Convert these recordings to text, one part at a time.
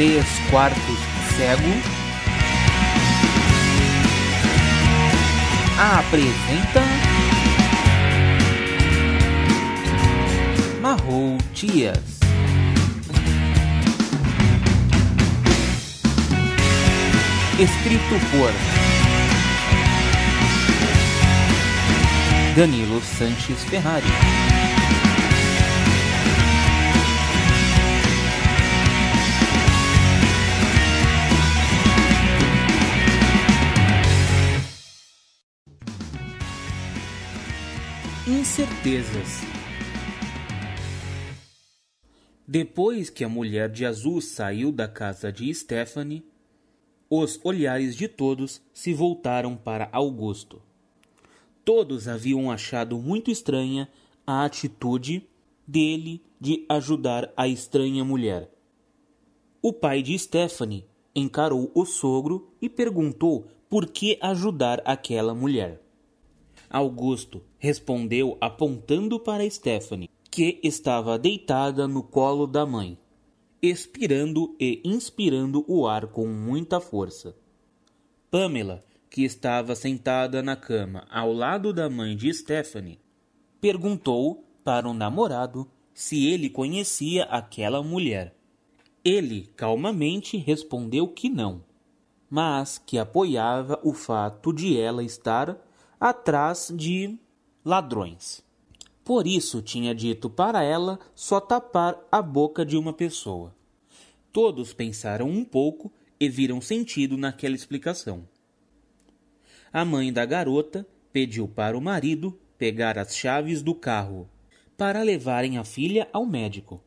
3 quartos cego. Apresenta Marrou Dias. Escrito por Danilo Sanches Ferrari. incertezas. Depois que a mulher de azul saiu da casa de Stephanie, os olhares de todos se voltaram para Augusto. Todos haviam achado muito estranha a atitude dele de ajudar a estranha mulher. O pai de Stephanie encarou o sogro e perguntou por que ajudar aquela mulher. Augusto respondeu apontando para Stephanie, que estava deitada no colo da mãe, expirando e inspirando o ar com muita força. Pamela, que estava sentada na cama ao lado da mãe de Stephanie, perguntou para o namorado se ele conhecia aquela mulher. Ele calmamente respondeu que não, mas que apoiava o fato de ela estar atrás de ladrões. Por isso tinha dito para ela só tapar a boca de uma pessoa. Todos pensaram um pouco e viram sentido naquela explicação. A mãe da garota pediu para o marido pegar as chaves do carro para levarem a filha ao médico.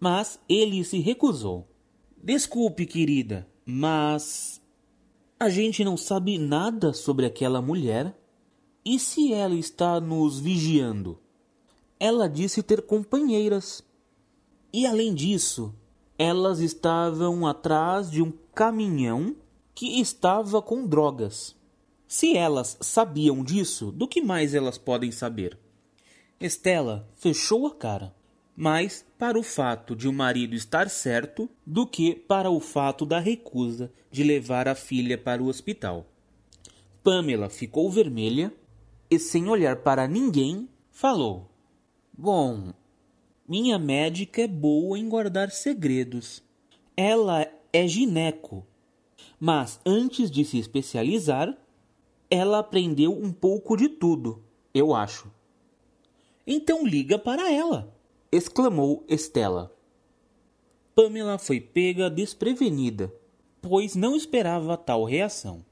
Mas ele se recusou. Desculpe, querida, mas a gente não sabe nada sobre aquela mulher e se ela está nos vigiando? Ela disse ter companheiras. E além disso, elas estavam atrás de um caminhão que estava com drogas. Se elas sabiam disso, do que mais elas podem saber? Estela fechou a cara, mais para o fato de o marido estar certo do que para o fato da recusa de levar a filha para o hospital. Pamela ficou vermelha e, sem olhar para ninguém, falou: Bom, minha médica é boa em guardar segredos. Ela é gineco. Mas antes de se especializar, ela aprendeu um pouco de tudo, eu acho. Então liga para ela! exclamou Estela. Pamela foi pega desprevenida, pois não esperava tal reação.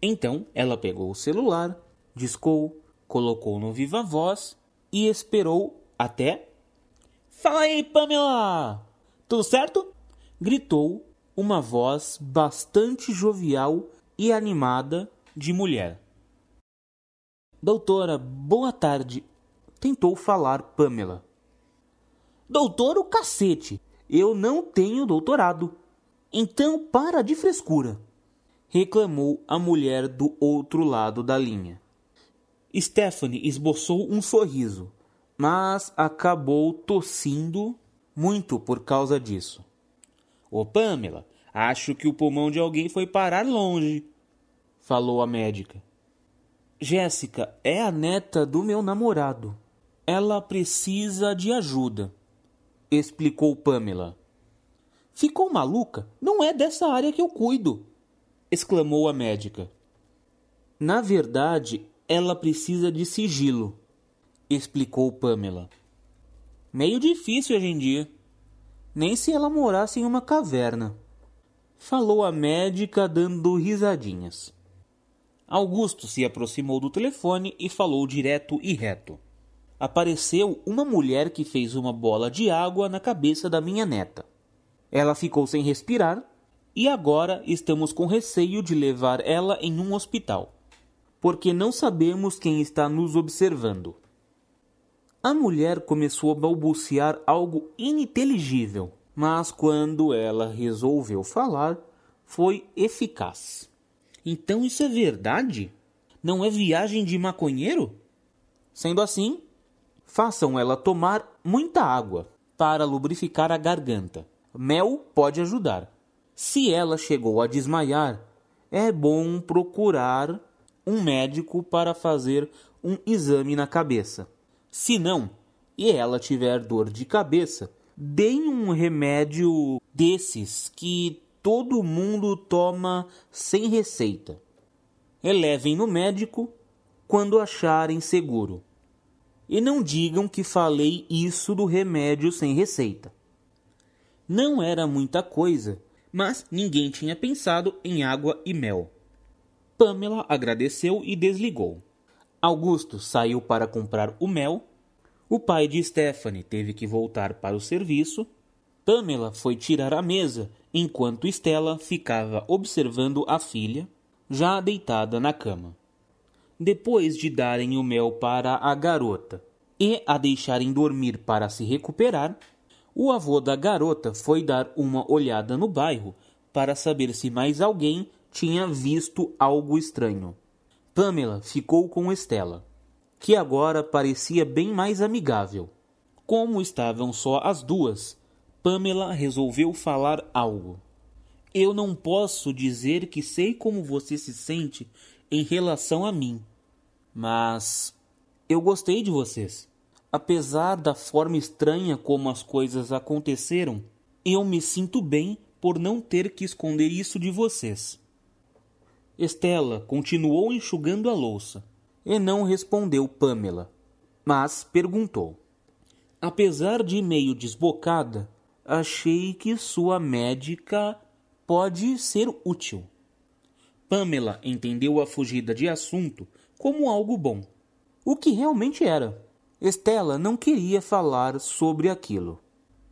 Então ela pegou o celular discou, colocou no viva voz e esperou até. Fala aí, Pamela! Tudo certo? gritou uma voz bastante jovial e animada de mulher. Doutora, boa tarde. Tentou falar Pamela. Doutor, o cacete! Eu não tenho doutorado. Então para de frescura! reclamou a mulher do outro lado da linha. Stephanie esboçou um sorriso, mas acabou tossindo muito por causa disso. Ô Pamela, acho que o pulmão de alguém foi parar longe, falou a médica. Jéssica é a neta do meu namorado. Ela precisa de ajuda, explicou Pamela. Ficou maluca? Não é dessa área que eu cuido, exclamou a médica. Na verdade, ela precisa de sigilo, explicou Pamela. Meio difícil hoje em dia. Nem se ela morasse em uma caverna. Falou a médica dando risadinhas. Augusto se aproximou do telefone e falou direto e reto. Apareceu uma mulher que fez uma bola de água na cabeça da minha neta. Ela ficou sem respirar e agora estamos com receio de levar ela em um hospital porque não sabemos quem está nos observando. A mulher começou a balbuciar algo ininteligível, mas quando ela resolveu falar, foi eficaz. Então isso é verdade? Não é viagem de maconheiro? Sendo assim, façam ela tomar muita água para lubrificar a garganta. Mel pode ajudar. Se ela chegou a desmaiar, é bom procurar um médico para fazer um exame na cabeça. Se não, e ela tiver dor de cabeça, deem um remédio desses que todo mundo toma sem receita. Elevem no médico quando acharem seguro. E não digam que falei isso do remédio sem receita. Não era muita coisa, mas ninguém tinha pensado em água e mel. Pamela agradeceu e desligou. Augusto saiu para comprar o mel. O pai de Stephanie teve que voltar para o serviço. Pamela foi tirar a mesa, enquanto Estela ficava observando a filha, já deitada na cama. Depois de darem o mel para a garota e a deixarem dormir para se recuperar, o avô da garota foi dar uma olhada no bairro para saber se mais alguém tinha visto algo estranho. Pamela ficou com Estela, que agora parecia bem mais amigável. Como estavam só as duas, Pamela resolveu falar algo. Eu não posso dizer que sei como você se sente em relação a mim, mas eu gostei de vocês. Apesar da forma estranha como as coisas aconteceram, eu me sinto bem por não ter que esconder isso de vocês. Estela continuou enxugando a louça e não respondeu Pamela, mas perguntou: Apesar de meio desbocada, achei que sua médica pode ser útil. Pamela entendeu a fugida de assunto como algo bom, o que realmente era. Estela não queria falar sobre aquilo.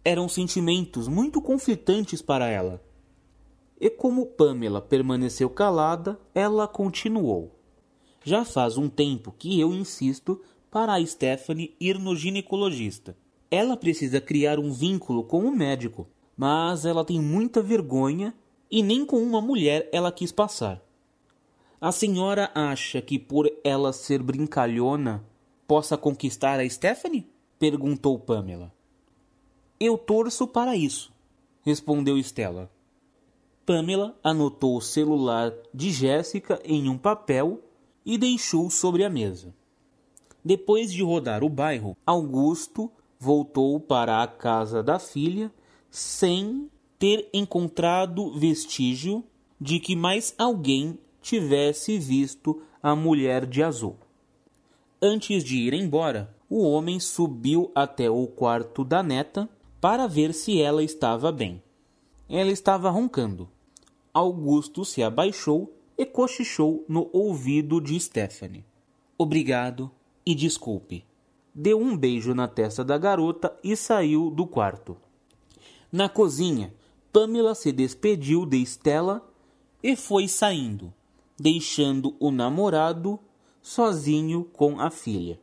Eram sentimentos muito conflitantes para ela. E como Pamela permaneceu calada, ela continuou. Já faz um tempo que eu insisto para a Stephanie ir no ginecologista. Ela precisa criar um vínculo com o médico, mas ela tem muita vergonha e nem com uma mulher ela quis passar. A senhora acha que por ela ser brincalhona possa conquistar a Stephanie? perguntou Pamela. Eu torço para isso, respondeu Stella. Pamela anotou o celular de Jéssica em um papel e deixou sobre a mesa. Depois de rodar o bairro, Augusto voltou para a casa da filha sem ter encontrado vestígio de que mais alguém tivesse visto a mulher de azul. Antes de ir embora, o homem subiu até o quarto da neta para ver se ela estava bem. Ela estava roncando. Augusto se abaixou e cochichou no ouvido de Stephanie. Obrigado e desculpe. Deu um beijo na testa da garota e saiu do quarto. Na cozinha, Pamela se despediu de Estela e foi saindo, deixando o namorado sozinho com a filha.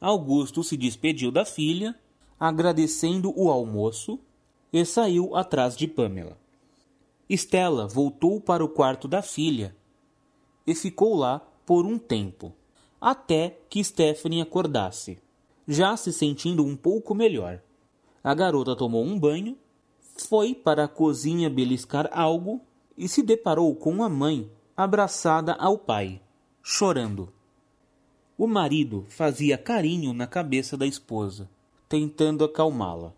Augusto se despediu da filha, agradecendo o almoço, e saiu atrás de Pamela. Estela voltou para o quarto da filha e ficou lá por um tempo, até que Stephanie acordasse, já se sentindo um pouco melhor. A garota tomou um banho, foi para a cozinha beliscar algo e se deparou com a mãe abraçada ao pai, chorando. O marido fazia carinho na cabeça da esposa, tentando acalmá-la.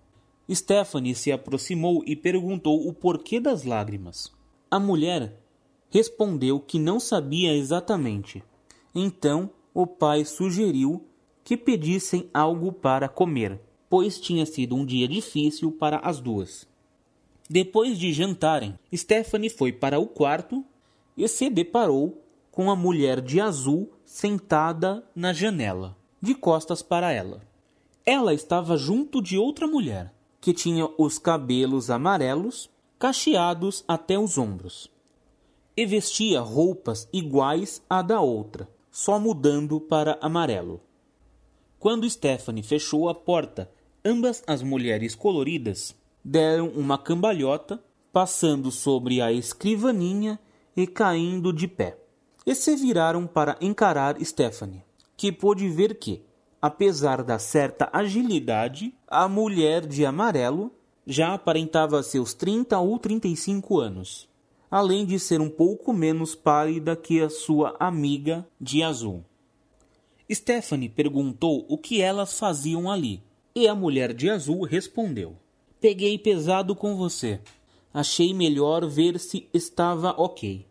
Stephanie se aproximou e perguntou o porquê das lágrimas. A mulher respondeu que não sabia exatamente. Então o pai sugeriu que pedissem algo para comer, pois tinha sido um dia difícil para as duas. Depois de jantarem, Stephanie foi para o quarto e se deparou com a mulher de azul sentada na janela, de costas para ela. Ela estava junto de outra mulher que tinha os cabelos amarelos, cacheados até os ombros, e vestia roupas iguais à da outra, só mudando para amarelo. Quando Stephanie fechou a porta, ambas as mulheres coloridas deram uma cambalhota, passando sobre a escrivaninha e caindo de pé. E se viraram para encarar Stephanie, que pôde ver que, Apesar da certa agilidade, a mulher de amarelo já aparentava seus 30 ou 35 anos, além de ser um pouco menos pálida que a sua amiga de azul. Stephanie perguntou o que elas faziam ali, e a mulher de azul respondeu: Peguei pesado com você. Achei melhor ver se estava ok.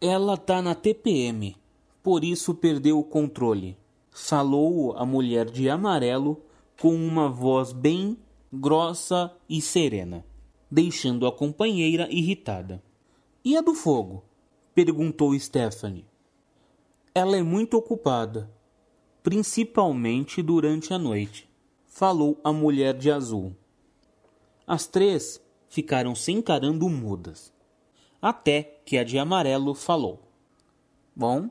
Ela tá na TPM, por isso perdeu o controle falou a mulher de amarelo com uma voz bem grossa e serena, deixando a companheira irritada. E a do fogo? perguntou Stephanie. Ela é muito ocupada, principalmente durante a noite, falou a mulher de azul. As três ficaram se encarando mudas, até que a de amarelo falou: Bom,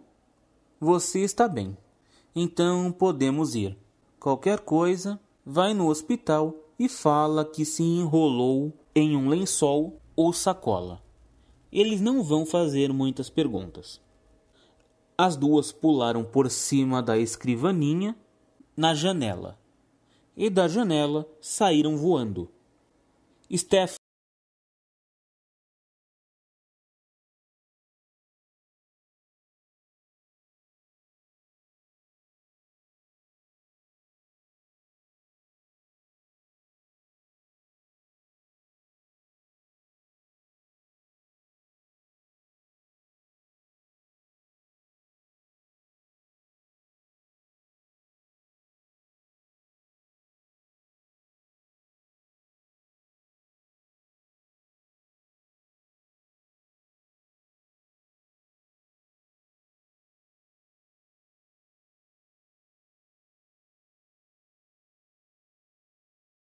você está bem. Então podemos ir. Qualquer coisa, vai no hospital e fala que se enrolou em um lençol ou sacola. Eles não vão fazer muitas perguntas. As duas pularam por cima da escrivaninha na janela e da janela saíram voando. Steph